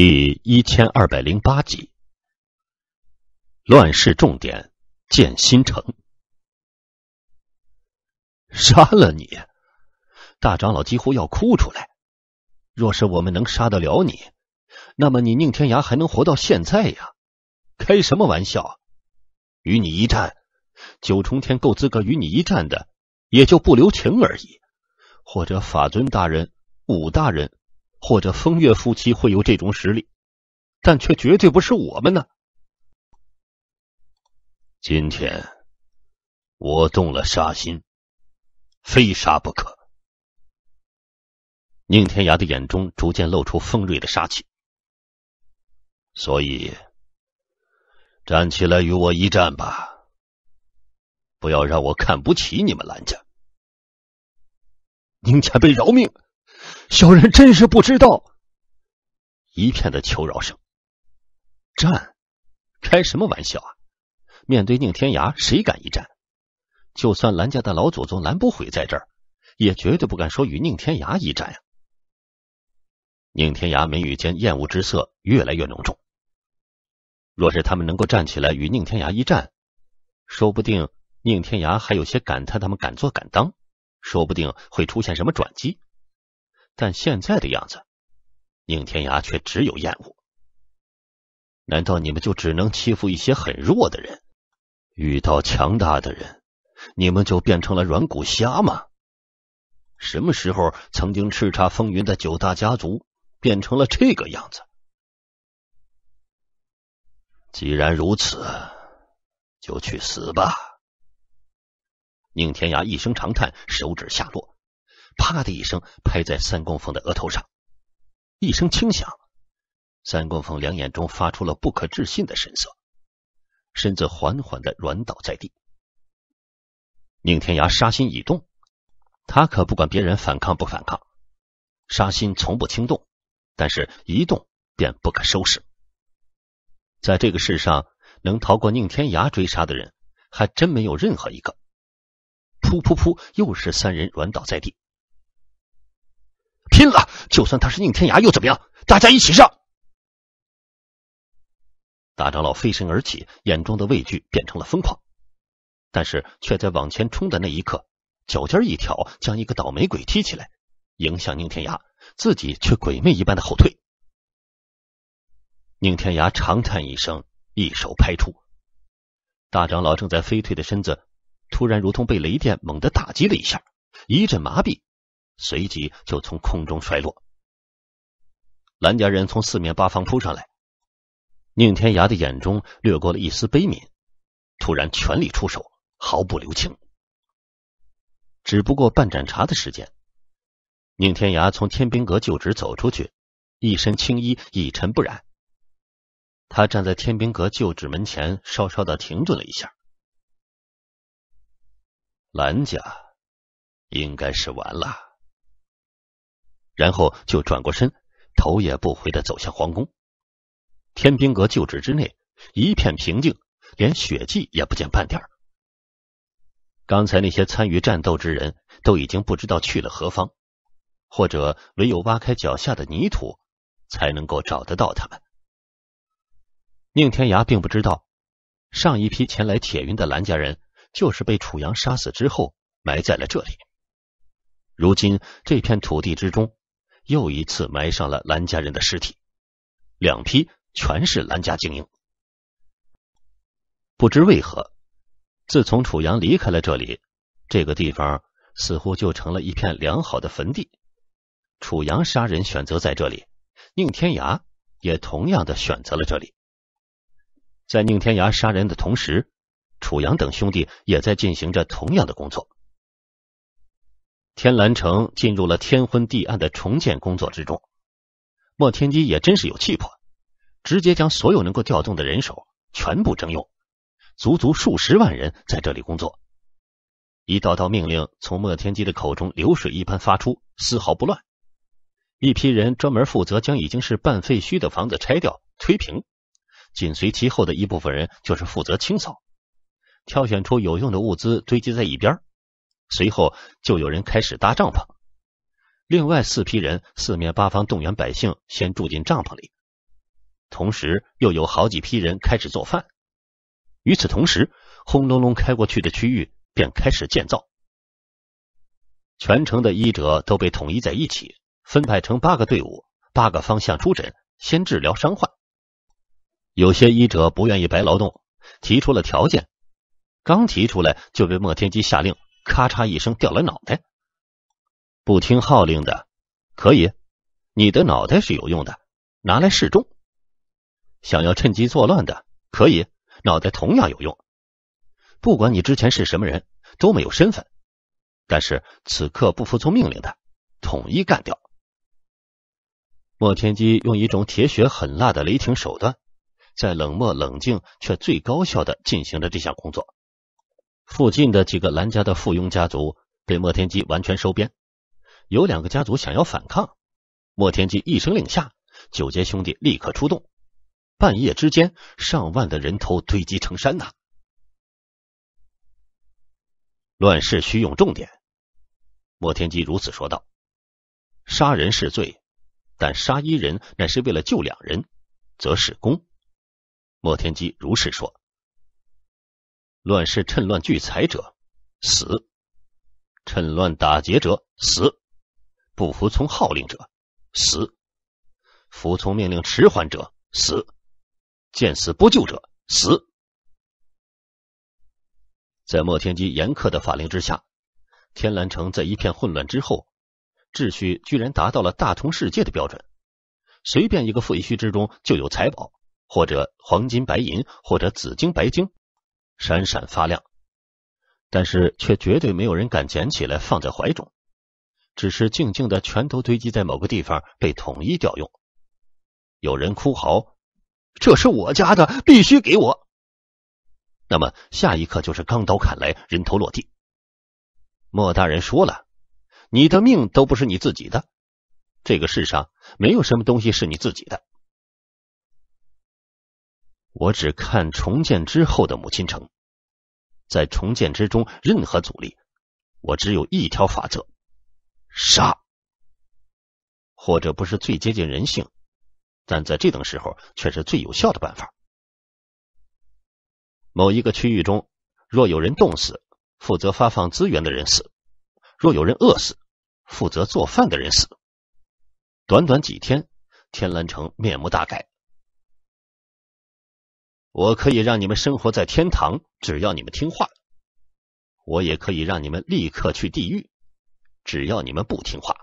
第一千二百零八集，乱世重点建新城。杀了你，大长老几乎要哭出来。若是我们能杀得了你，那么你宁天涯还能活到现在呀？开什么玩笑？与你一战，九重天够资格与你一战的，也就不留情而已。或者法尊大人、武大人。或者风月夫妻会有这种实力，但却绝对不是我们呢。今天我动了杀心，非杀不可。宁天涯的眼中逐渐露出锋锐的杀气，所以站起来与我一战吧！不要让我看不起你们兰家，宁前辈饶命！小人真是不知道。一片的求饶声。战，开什么玩笑啊！面对宁天涯，谁敢一战？就算蓝家的老祖宗蓝不悔在这儿，也绝对不敢说与宁天涯一战呀。宁天涯眉宇间厌恶之色越来越浓重。若是他们能够站起来与宁天涯一战，说不定宁天涯还有些感叹他们敢做敢当，说不定会出现什么转机。但现在的样子，宁天涯却只有厌恶。难道你们就只能欺负一些很弱的人？遇到强大的人，你们就变成了软骨虾吗？什么时候曾经叱咤风云的九大家族变成了这个样子？既然如此，就去死吧！宁天涯一声长叹，手指下落。啪的一声，拍在三公峰的额头上，一声轻响，三公峰两眼中发出了不可置信的神色，身子缓缓的软倒在地。宁天涯杀心已动，他可不管别人反抗不反抗，杀心从不轻动，但是一动便不可收拾。在这个世上，能逃过宁天涯追杀的人，还真没有任何一个。噗噗噗，又是三人软倒在地。拼了！就算他是宁天涯又怎么样？大家一起上！大长老飞身而起，眼中的畏惧变成了疯狂，但是却在往前冲的那一刻，脚尖一挑，将一个倒霉鬼踢起来，迎向宁天涯，自己却鬼魅一般的后退。宁天涯长叹一声，一手拍出，大长老正在飞退的身子，突然如同被雷电猛地打击了一下，一阵麻痹。随即就从空中摔落。兰家人从四面八方扑上来，宁天涯的眼中掠过了一丝悲悯，突然全力出手，毫不留情。只不过半盏茶的时间，宁天涯从天兵阁旧址走出去，一身青衣，一尘不染。他站在天兵阁旧址门前，稍稍的停顿了一下。兰家应该是完了。然后就转过身，头也不回的走向皇宫。天兵阁旧址之内一片平静，连血迹也不见半点。刚才那些参与战斗之人都已经不知道去了何方，或者唯有挖开脚下的泥土才能够找得到他们。宁天涯并不知道，上一批前来铁云的兰家人就是被楚阳杀死之后埋在了这里。如今这片土地之中。又一次埋上了兰家人的尸体，两批全是兰家精英。不知为何，自从楚阳离开了这里，这个地方似乎就成了一片良好的坟地。楚阳杀人选择在这里，宁天涯也同样的选择了这里。在宁天涯杀人的同时，楚阳等兄弟也在进行着同样的工作。天蓝城进入了天昏地暗的重建工作之中。莫天机也真是有气魄，直接将所有能够调动的人手全部征用，足足数十万人在这里工作。一道道命令从莫天机的口中流水一般发出，丝毫不乱。一批人专门负责将已经是半废墟的房子拆掉、推平；紧随其后的一部分人就是负责清扫，挑选出有用的物资堆积在一边。随后就有人开始搭帐篷，另外四批人四面八方动员百姓先住进帐篷里，同时又有好几批人开始做饭。与此同时，轰隆隆开过去的区域便开始建造。全城的医者都被统一在一起，分派成八个队伍，八个方向出诊，先治疗伤患。有些医者不愿意白劳动，提出了条件，刚提出来就被莫天机下令。咔嚓一声，掉了脑袋。不听号令的，可以；你的脑袋是有用的，拿来示众。想要趁机作乱的，可以，脑袋同样有用。不管你之前是什么人，都没有身份。但是此刻不服从命令的，统一干掉。莫天机用一种铁血狠辣的雷霆手段，在冷漠冷静却最高效的进行着这项工作。附近的几个兰家的附庸家族被莫天机完全收编，有两个家族想要反抗，莫天机一声令下，九杰兄弟立刻出动，半夜之间，上万的人头堆积成山呐！乱世需用重点，莫天机如此说道：“杀人是罪，但杀一人乃是为了救两人，则是功。”莫天机如是说。乱世趁乱聚财者死，趁乱打劫者死，不服从号令者死，服从命令迟缓者死，见死不救者死。在莫天机严苛的法令之下，天蓝城在一片混乱之后，秩序居然达到了大同世界的标准。随便一个废墟之中就有财宝，或者黄金白银，或者紫金白金。闪闪发亮，但是却绝对没有人敢捡起来放在怀中，只是静静的全都堆积在某个地方被统一调用。有人哭嚎：“这是我家的，必须给我。”那么下一刻就是钢刀砍来，人头落地。莫大人说了：“你的命都不是你自己的，这个世上没有什么东西是你自己的。”我只看重建之后的母亲城，在重建之中，任何阻力，我只有一条法则：杀。或者不是最接近人性，但在这等时候却是最有效的办法。某一个区域中，若有人冻死，负责发放资源的人死；若有人饿死，负责做饭的人死。短短几天，天蓝城面目大改。我可以让你们生活在天堂，只要你们听话；我也可以让你们立刻去地狱，只要你们不听话。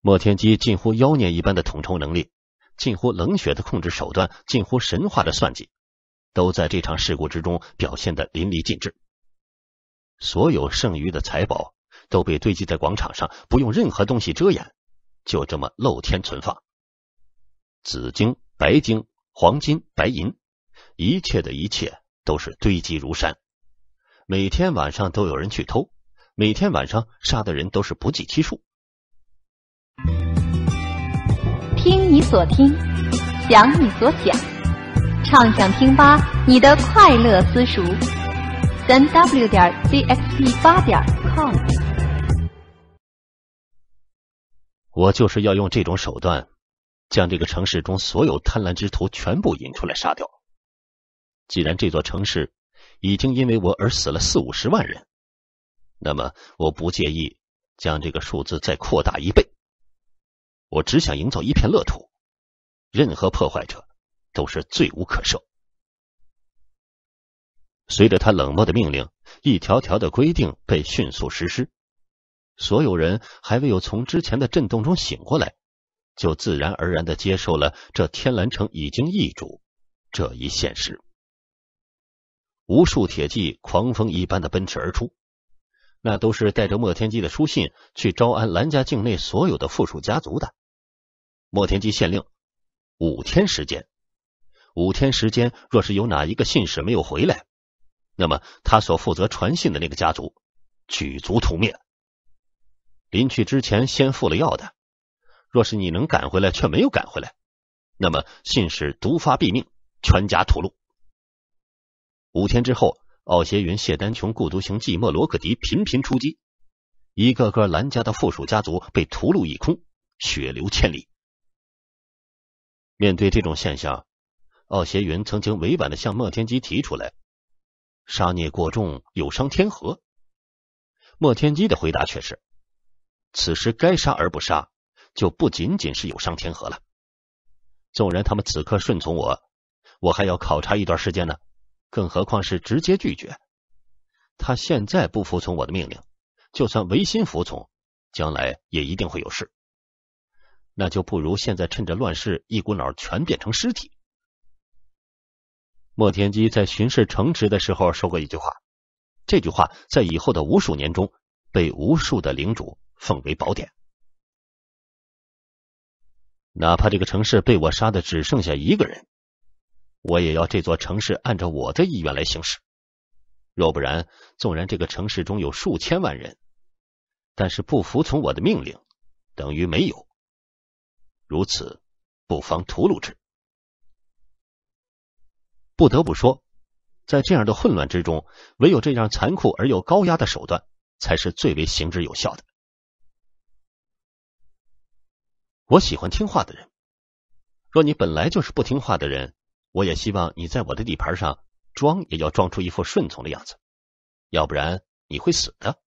莫天机近乎妖孽一般的统筹能力，近乎冷血的控制手段，近乎神话的算计，都在这场事故之中表现的淋漓尽致。所有剩余的财宝都被堆积在广场上，不用任何东西遮掩，就这么露天存放。紫晶、白晶。黄金、白银，一切的一切都是堆积如山。每天晚上都有人去偷，每天晚上杀的人都是不计其数。听你所听，想你所想，畅想听吧，你的快乐私塾，三 w 点 cxd 八点 com。我就是要用这种手段。将这个城市中所有贪婪之徒全部引出来杀掉。既然这座城市已经因为我而死了四五十万人，那么我不介意将这个数字再扩大一倍。我只想营造一片乐土，任何破坏者都是罪无可赦。随着他冷漠的命令，一条条的规定被迅速实施。所有人还未有从之前的震动中醒过来。就自然而然的接受了这天蓝城已经易主这一现实。无数铁骑狂风一般的奔驰而出，那都是带着莫天机的书信去招安兰家境内所有的附属家族的。莫天机县令，五天时间，五天时间，若是有哪一个信使没有回来，那么他所负责传信的那个家族举足屠灭。临去之前，先服了药的。若是你能赶回来，却没有赶回来，那么信使毒发毙命，全家屠戮。五天之后，奥协云、谢丹琼、顾独行、寂寞罗克迪频频出击，一个个兰家的附属家族被屠戮一空，血流千里。面对这种现象，奥协云曾经委婉的向莫天机提出来：“杀孽过重，有伤天和。”莫天机的回答却是：“此时该杀而不杀。”就不仅仅是有伤天和了。纵然他们此刻顺从我，我还要考察一段时间呢。更何况是直接拒绝。他现在不服从我的命令，就算违心服从，将来也一定会有事。那就不如现在趁着乱世，一股脑全变成尸体。莫天机在巡视城池的时候说过一句话，这句话在以后的无数年中被无数的领主奉为宝典。哪怕这个城市被我杀的只剩下一个人，我也要这座城市按照我的意愿来行事。若不然，纵然这个城市中有数千万人，但是不服从我的命令，等于没有。如此，不妨屠戮之。不得不说，在这样的混乱之中，唯有这样残酷而又高压的手段，才是最为行之有效的。我喜欢听话的人。若你本来就是不听话的人，我也希望你在我的地盘上装也要装出一副顺从的样子，要不然你会死的。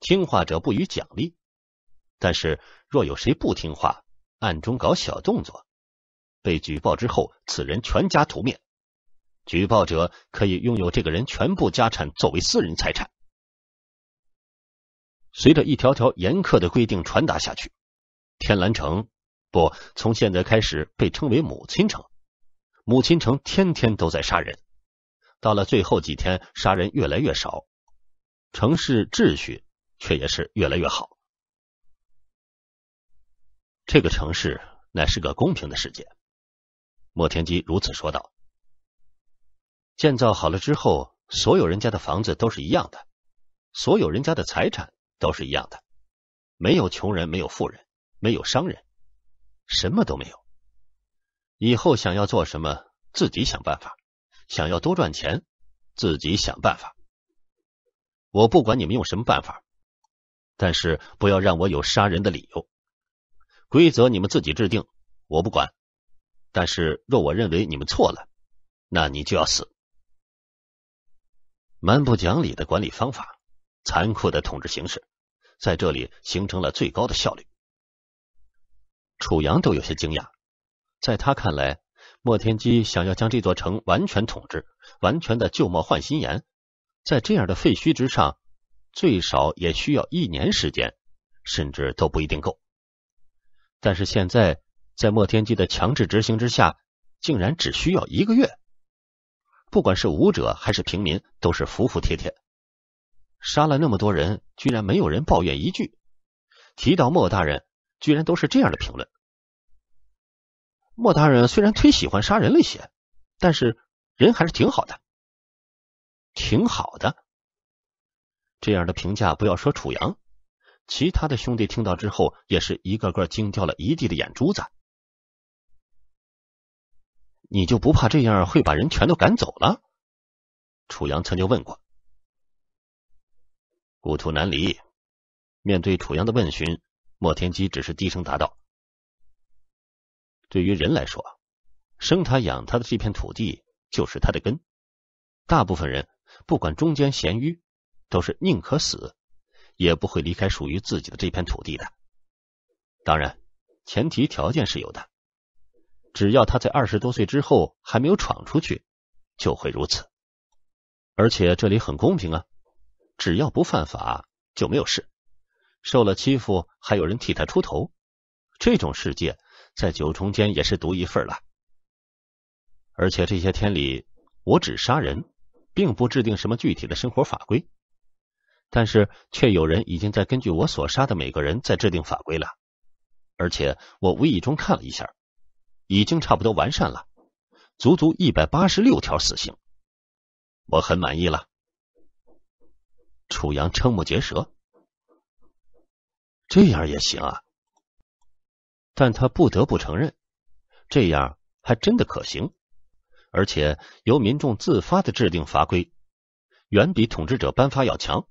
听话者不予奖励，但是若有谁不听话，暗中搞小动作，被举报之后，此人全家屠灭，举报者可以拥有这个人全部家产作为私人财产。随着一条条严苛的规定传达下去。天蓝城，不，从现在开始被称为母亲城。母亲城天天都在杀人，到了最后几天，杀人越来越少，城市秩序却也是越来越好。这个城市乃是个公平的世界，莫天机如此说道。建造好了之后，所有人家的房子都是一样的，所有人家的财产都是一样的，没有穷人，没有富人。没有商人，什么都没有。以后想要做什么，自己想办法；想要多赚钱，自己想办法。我不管你们用什么办法，但是不要让我有杀人的理由。规则你们自己制定，我不管。但是若我认为你们错了，那你就要死。蛮不讲理的管理方法，残酷的统治形式，在这里形成了最高的效率。楚阳都有些惊讶，在他看来，莫天机想要将这座城完全统治，完全的旧貌换新颜，在这样的废墟之上，最少也需要一年时间，甚至都不一定够。但是现在，在莫天机的强制执行之下，竟然只需要一个月。不管是武者还是平民，都是服服帖帖。杀了那么多人，居然没有人抱怨一句。提到莫大人。居然都是这样的评论。莫大人虽然忒喜欢杀人了一些，但是人还是挺好的，挺好的。这样的评价，不要说楚阳，其他的兄弟听到之后也是一个个惊掉了一地的眼珠子。你就不怕这样会把人全都赶走了？楚阳曾经问过。故土难离，面对楚阳的问询。莫天基只是低声答道：“对于人来说，生他养他的这片土地就是他的根。大部分人不管中间咸鱼，都是宁可死也不会离开属于自己的这片土地的。当然，前提条件是有的，只要他在二十多岁之后还没有闯出去，就会如此。而且这里很公平啊，只要不犯法，就没有事。”受了欺负还有人替他出头，这种世界在九重天也是独一份了。而且这些天里，我只杀人，并不制定什么具体的生活法规，但是却有人已经在根据我所杀的每个人在制定法规了。而且我无意中看了一下，已经差不多完善了，足足一百八十六条死刑，我很满意了。楚阳瞠目结舌。这样也行啊，但他不得不承认，这样还真的可行。而且由民众自发的制定法规，远比统治者颁发要强。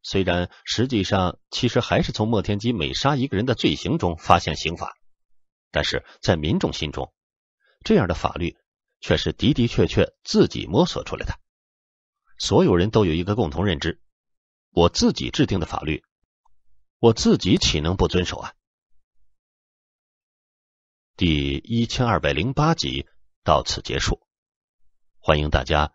虽然实际上其实还是从莫天基每杀一个人的罪行中发现刑法，但是在民众心中，这样的法律却是的的确确自己摸索出来的。所有人都有一个共同认知：我自己制定的法律。我自己岂能不遵守啊？第一千二百零八集到此结束，欢迎大家。